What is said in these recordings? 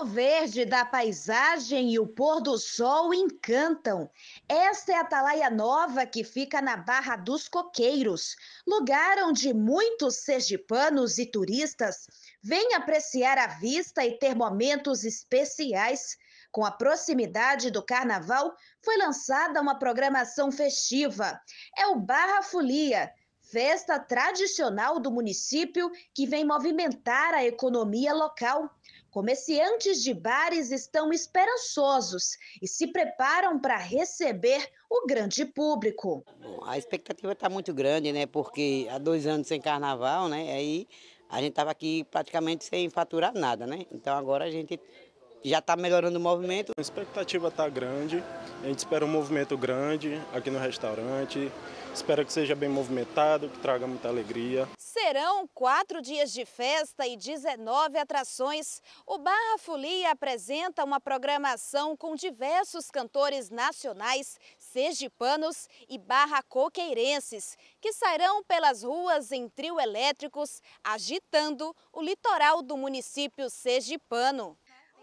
O verde da paisagem e o pôr do sol encantam. Esta é a Atalaia Nova que fica na Barra dos Coqueiros, lugar onde muitos sergipanos e turistas vêm apreciar a vista e ter momentos especiais. Com a proximidade do carnaval, foi lançada uma programação festiva. É o Barra Folia, festa tradicional do município que vem movimentar a economia local. Comerciantes de bares estão esperançosos e se preparam para receber o grande público. Bom, a expectativa está muito grande, né? Porque há dois anos sem carnaval, né? Aí a gente estava aqui praticamente sem faturar nada, né? Então agora a gente já está melhorando o movimento. A expectativa está grande, a gente espera um movimento grande aqui no restaurante, espera que seja bem movimentado, que traga muita alegria. Serão quatro dias de festa e 19 atrações. O Barra Folia apresenta uma programação com diversos cantores nacionais, sergipanos e barra coqueirenses, que sairão pelas ruas em trio elétricos, agitando o litoral do município sergipano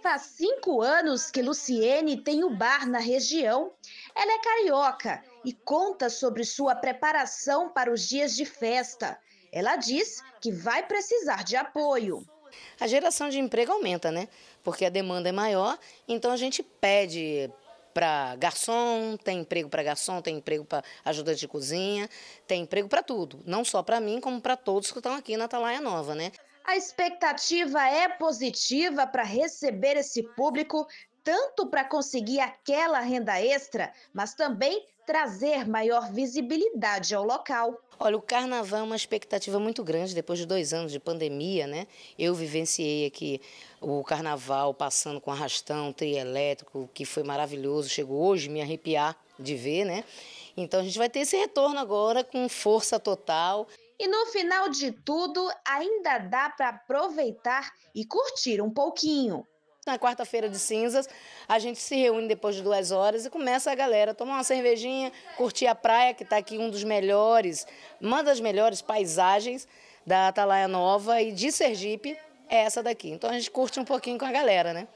há cinco anos que Luciene tem o bar na região. Ela é carioca e conta sobre sua preparação para os dias de festa. Ela diz que vai precisar de apoio. A geração de emprego aumenta, né? Porque a demanda é maior, então a gente pede para garçom, tem emprego para garçom, tem emprego para ajudante de cozinha, tem emprego para tudo, não só para mim, como para todos que estão aqui na Atalaia Nova, né? A expectativa é positiva para receber esse público, tanto para conseguir aquela renda extra, mas também trazer maior visibilidade ao local. Olha, o carnaval é uma expectativa muito grande depois de dois anos de pandemia, né? Eu vivenciei aqui o carnaval passando com arrastão, trio elétrico, que foi maravilhoso, chegou hoje me arrepiar de ver, né? Então a gente vai ter esse retorno agora com força total. E no final de tudo, ainda dá para aproveitar e curtir um pouquinho. Na quarta-feira de cinzas, a gente se reúne depois de duas horas e começa a galera a tomar uma cervejinha, curtir a praia, que está aqui um dos melhores, uma das melhores paisagens da Atalaia Nova e de Sergipe, é essa daqui. Então a gente curte um pouquinho com a galera, né?